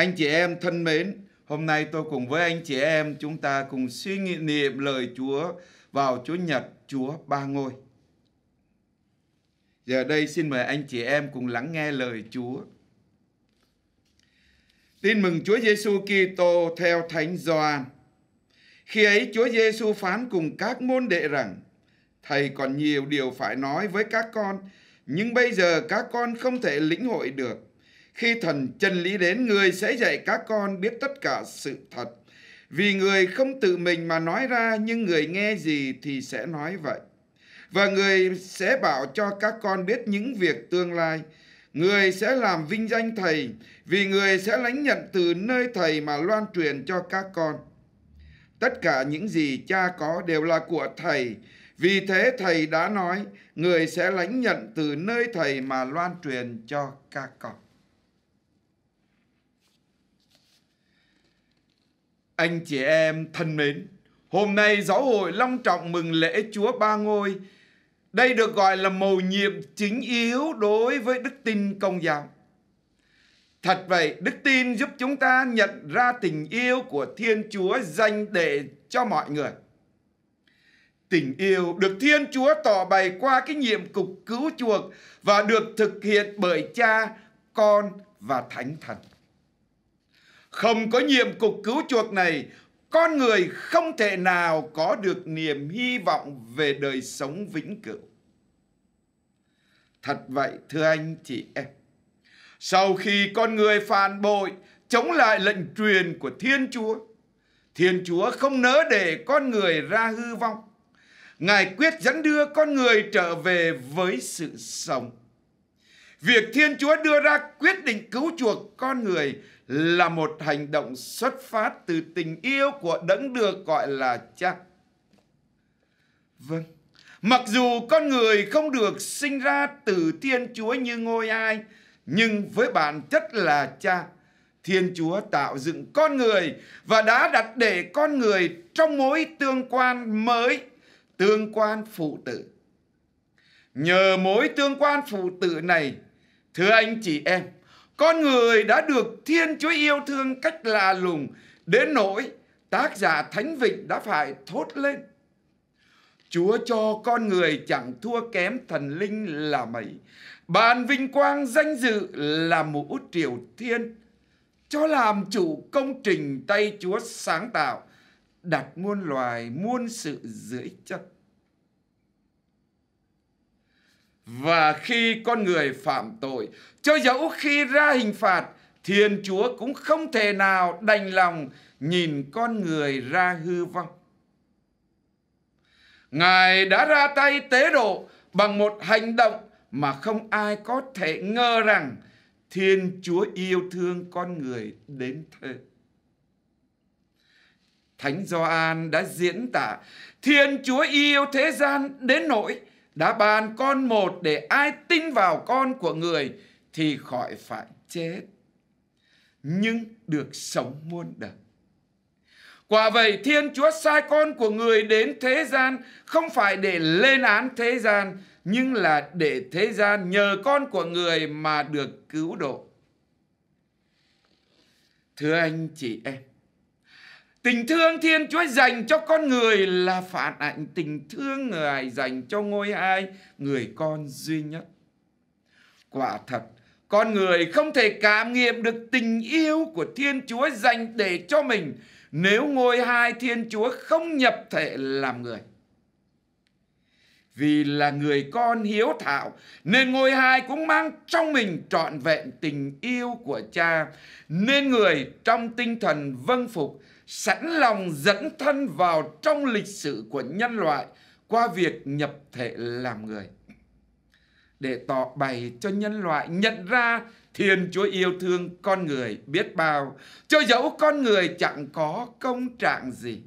Anh chị em thân mến, hôm nay tôi cùng với anh chị em chúng ta cùng suy nghĩ niệm lời Chúa vào Chúa Nhật, Chúa Ba Ngôi. Giờ đây xin mời anh chị em cùng lắng nghe lời Chúa. Tin mừng Chúa Giêsu Kitô theo Thánh Gioan. Khi ấy Chúa Giêsu phán cùng các môn đệ rằng: Thầy còn nhiều điều phải nói với các con, nhưng bây giờ các con không thể lĩnh hội được khi thần chân lý đến, người sẽ dạy các con biết tất cả sự thật. Vì người không tự mình mà nói ra, nhưng người nghe gì thì sẽ nói vậy. Và người sẽ bảo cho các con biết những việc tương lai. Người sẽ làm vinh danh Thầy, vì người sẽ lãnh nhận từ nơi Thầy mà loan truyền cho các con. Tất cả những gì cha có đều là của Thầy, vì thế Thầy đã nói, người sẽ lãnh nhận từ nơi Thầy mà loan truyền cho các con. Anh chị em thân mến, hôm nay giáo hội long trọng mừng lễ Chúa Ba Ngôi. Đây được gọi là mầu nhiệm chính yếu đối với đức tin công giáo. Thật vậy, đức tin giúp chúng ta nhận ra tình yêu của Thiên Chúa dành để cho mọi người. Tình yêu được Thiên Chúa tỏ bày qua cái nhiệm cục cứu chuộc và được thực hiện bởi Cha, Con và Thánh Thần. Không có nhiệm cục cứu chuộc này, con người không thể nào có được niềm hy vọng về đời sống vĩnh cửu. Thật vậy thưa anh chị em. Sau khi con người phản bội, chống lại lệnh truyền của Thiên Chúa, Thiên Chúa không nỡ để con người ra hư vong. Ngài quyết dẫn đưa con người trở về với sự sống. Việc Thiên Chúa đưa ra quyết định cứu chuộc con người là một hành động xuất phát từ tình yêu của đấng được gọi là cha. Vâng, mặc dù con người không được sinh ra từ Thiên Chúa như ngôi ai, nhưng với bản chất là cha, Thiên Chúa tạo dựng con người và đã đặt để con người trong mối tương quan mới, tương quan phụ tử. Nhờ mối tương quan phụ tử này, thưa anh chị em, con người đã được Thiên Chúa yêu thương cách lạ lùng đến nỗi tác giả Thánh Vịnh đã phải thốt lên. Chúa cho con người chẳng thua kém thần linh là mấy. Bàn vinh quang danh dự là mũ triều thiên. Cho làm chủ công trình tay Chúa sáng tạo. Đặt muôn loài muôn sự dưới chân. Và khi con người phạm tội, cho dẫu khi ra hình phạt, Thiên Chúa cũng không thể nào đành lòng nhìn con người ra hư vong. Ngài đã ra tay tế độ bằng một hành động mà không ai có thể ngờ rằng Thiên Chúa yêu thương con người đến thế. Thánh Gioan đã diễn tả Thiên Chúa yêu thế gian đến nỗi đã ban con một để ai tin vào con của người thì khỏi phải chết nhưng được sống muôn đời quả vậy thiên chúa sai con của người đến thế gian không phải để lên án thế gian nhưng là để thế gian nhờ con của người mà được cứu độ thưa anh chị em Tình thương Thiên Chúa dành cho con người là phản ảnh tình thương Ngài dành cho ngôi hai người con duy nhất. Quả thật, con người không thể cảm nghiệm được tình yêu của Thiên Chúa dành để cho mình nếu ngôi hai Thiên Chúa không nhập thể làm người. Vì là người con hiếu thảo Nên ngôi hai cũng mang trong mình trọn vẹn tình yêu của cha Nên người trong tinh thần vâng phục sẵn lòng dẫn thân vào trong lịch sử của nhân loại qua việc nhập thể làm người để tỏ bày cho nhân loại nhận ra Thiên Chúa yêu thương con người biết bao, cho dẫu con người chẳng có công trạng gì.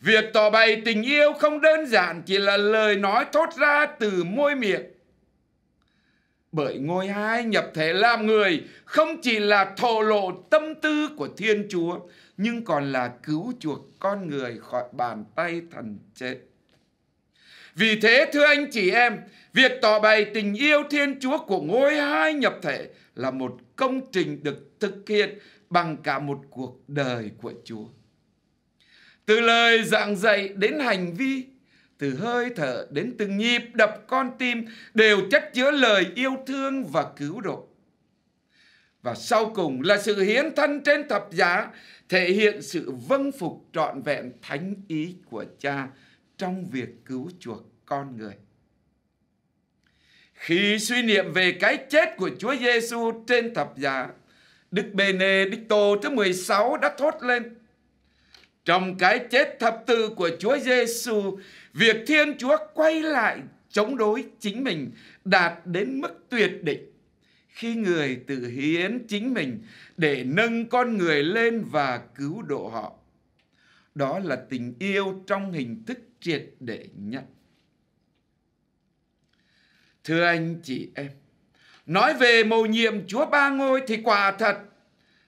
Việc tỏ bày tình yêu không đơn giản chỉ là lời nói thốt ra từ môi miệng, bởi ngôi hai nhập thể làm người không chỉ là thổ lộ tâm tư của Thiên Chúa nhưng còn là cứu chuộc con người khỏi bàn tay thần chết. Vì thế thưa anh chị em, việc tỏ bày tình yêu Thiên Chúa của ngôi hai nhập thể là một công trình được thực hiện bằng cả một cuộc đời của Chúa. Từ lời giảng dạy đến hành vi, từ hơi thở đến từng nhịp đập con tim đều chất chứa lời yêu thương và cứu độ. Và sau cùng là sự hiến thân trên thập giá thể hiện sự vâng phục trọn vẹn thánh ý của cha trong việc cứu chuộc con người. Khi suy niệm về cái chết của Chúa Giêsu trên thập giá, Đức Benedicto thứ 16 đã thốt lên: trong cái chết thập tự của Chúa Giêsu, việc Thiên Chúa quay lại chống đối chính mình đạt đến mức tuyệt đỉnh khi người tự hiến chính mình để nâng con người lên và cứu độ họ. Đó là tình yêu trong hình thức triệt để nhất. Thưa anh chị em, nói về mầu nhiệm Chúa Ba Ngôi thì quả thật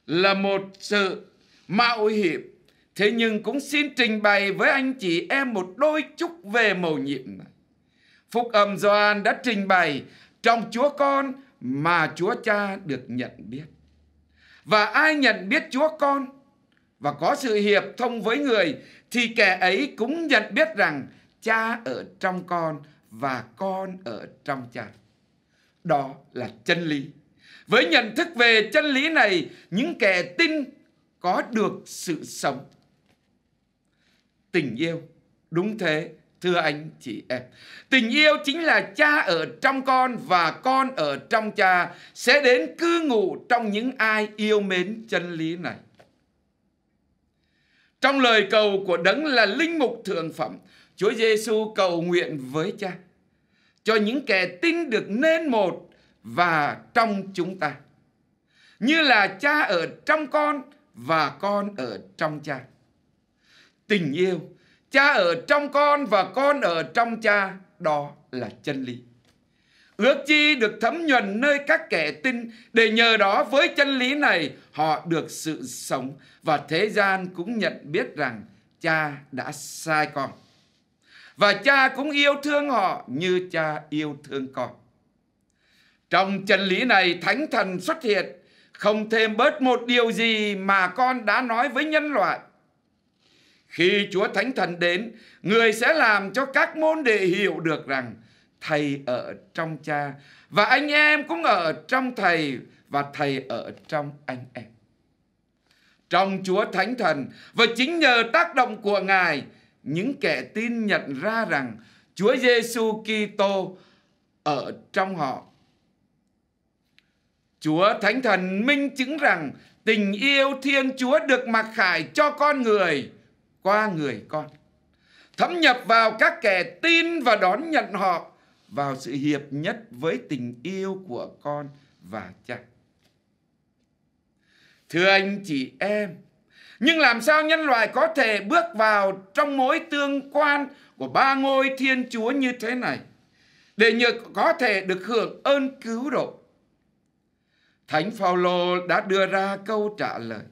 là một sự mạo hiểm Thế nhưng cũng xin trình bày với anh chị em một đôi chút về mầu nhiệm này. Phúc âm Gioan đã trình bày trong Chúa Con mà Chúa Cha được nhận biết. Và ai nhận biết Chúa Con và có sự hiệp thông với người thì kẻ ấy cũng nhận biết rằng cha ở trong con và con ở trong cha. Đó là chân lý. Với nhận thức về chân lý này, những kẻ tin có được sự sống tình yêu. Đúng thế, thưa anh chị em. Tình yêu chính là cha ở trong con và con ở trong cha sẽ đến cư ngụ trong những ai yêu mến chân lý này. Trong lời cầu của đấng là linh mục thượng phẩm, Chúa Giêsu cầu nguyện với cha cho những kẻ tin được nên một và trong chúng ta. Như là cha ở trong con và con ở trong cha tình yêu cha ở trong con và con ở trong cha đó là chân lý ước chi được thấm nhuần nơi các kẻ tin để nhờ đó với chân lý này họ được sự sống và thế gian cũng nhận biết rằng cha đã sai con và cha cũng yêu thương họ như cha yêu thương con trong chân lý này thánh thần xuất hiện không thêm bớt một điều gì mà con đã nói với nhân loại khi Chúa Thánh Thần đến, người sẽ làm cho các môn đệ hiểu được rằng Thầy ở trong cha và anh em cũng ở trong Thầy và Thầy ở trong anh em. Trong Chúa Thánh Thần và chính nhờ tác động của Ngài, những kẻ tin nhận ra rằng Chúa Giêsu Kitô ở trong họ. Chúa Thánh Thần minh chứng rằng tình yêu Thiên Chúa được mặc khải cho con người qua người con thấm nhập vào các kẻ tin và đón nhận họ vào sự hiệp nhất với tình yêu của con và cha. Thưa anh chị em, nhưng làm sao nhân loại có thể bước vào trong mối tương quan của ba ngôi Thiên Chúa như thế này để nhờ có thể được hưởng ơn cứu độ? Thánh Phaolô đã đưa ra câu trả lời.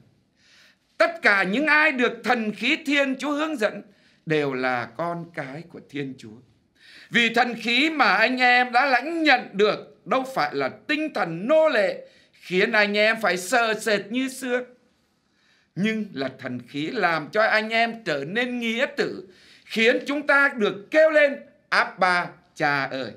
Tất cả những ai được thần khí Thiên Chúa hướng dẫn đều là con cái của Thiên Chúa. Vì thần khí mà anh em đã lãnh nhận được đâu phải là tinh thần nô lệ khiến anh em phải sợ sệt như xưa. Nhưng là thần khí làm cho anh em trở nên nghĩa tử, khiến chúng ta được kêu lên Abba cha ơi.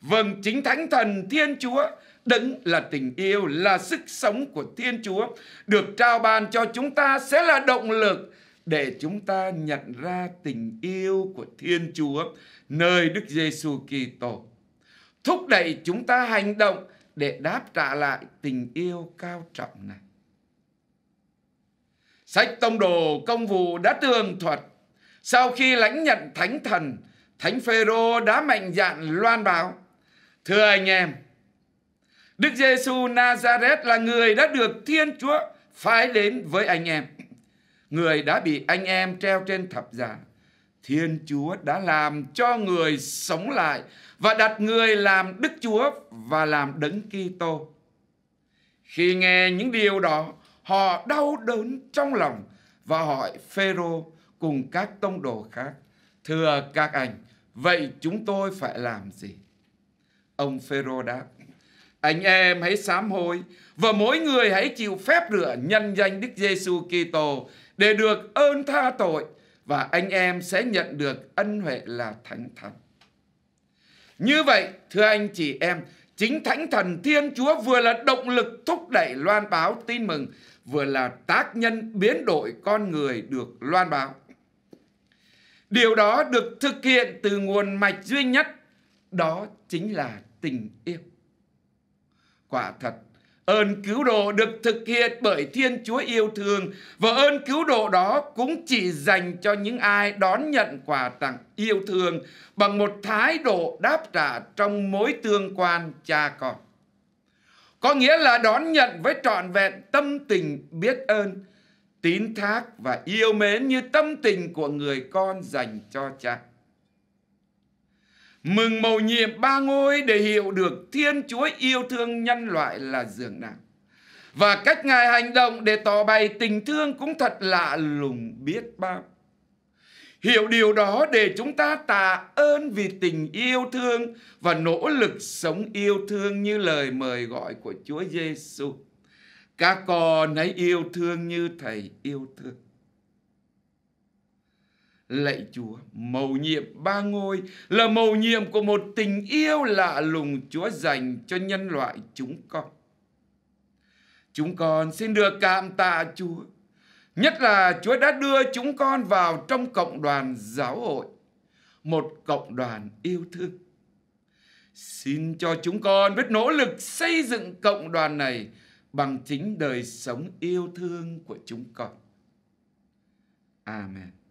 Vâng, chính Thánh Thần Thiên Chúa Đấng là tình yêu, là sức sống của Thiên Chúa được trao ban cho chúng ta sẽ là động lực để chúng ta nhận ra tình yêu của Thiên Chúa nơi Đức Giêsu Kitô. Thúc đẩy chúng ta hành động để đáp trả lại tình yêu cao trọng này. Sách Tông Đồ Công Vụ đã tường thuật sau khi lãnh nhận Thánh Thần, Thánh Phêrô đã mạnh dạn loan báo: "Thưa anh em, Đức Giêsu Nazareth là người đã được Thiên Chúa phái đến với anh em. Người đã bị anh em treo trên thập giá. Thiên Chúa đã làm cho người sống lại và đặt người làm Đức Chúa và làm Đấng Kitô. Khi nghe những điều đó, họ đau đớn trong lòng và hỏi Phêrô cùng các tông đồ khác: "Thưa các anh, vậy chúng tôi phải làm gì?" Ông Phêrô đáp: anh em hãy sám hối và mỗi người hãy chịu phép rửa nhân danh Đức Giêsu Kitô để được ơn tha tội và anh em sẽ nhận được ân huệ là thánh thần. Như vậy, thưa anh chị em, chính thánh thần Thiên Chúa vừa là động lực thúc đẩy loan báo tin mừng, vừa là tác nhân biến đổi con người được loan báo. Điều đó được thực hiện từ nguồn mạch duy nhất, đó chính là tình yêu quả thật ơn cứu độ được thực hiện bởi Thiên Chúa yêu thương và ơn cứu độ đó cũng chỉ dành cho những ai đón nhận quà tặng yêu thương bằng một thái độ đáp trả trong mối tương quan cha con. Có nghĩa là đón nhận với trọn vẹn tâm tình biết ơn, tín thác và yêu mến như tâm tình của người con dành cho cha mừng mầu nhiệm ba ngôi để hiểu được Thiên Chúa yêu thương nhân loại là dường nào. Và cách Ngài hành động để tỏ bày tình thương cũng thật lạ lùng biết bao. Hiểu điều đó để chúng ta tạ ơn vì tình yêu thương và nỗ lực sống yêu thương như lời mời gọi của Chúa Giêsu. Các con hãy yêu thương như Thầy yêu thương. Lạy Chúa, mầu nhiệm ba ngôi là mầu nhiệm của một tình yêu lạ lùng Chúa dành cho nhân loại chúng con. Chúng con xin được cảm tạ Chúa, nhất là Chúa đã đưa chúng con vào trong cộng đoàn giáo hội, một cộng đoàn yêu thương. Xin cho chúng con biết nỗ lực xây dựng cộng đoàn này bằng chính đời sống yêu thương của chúng con. Amen.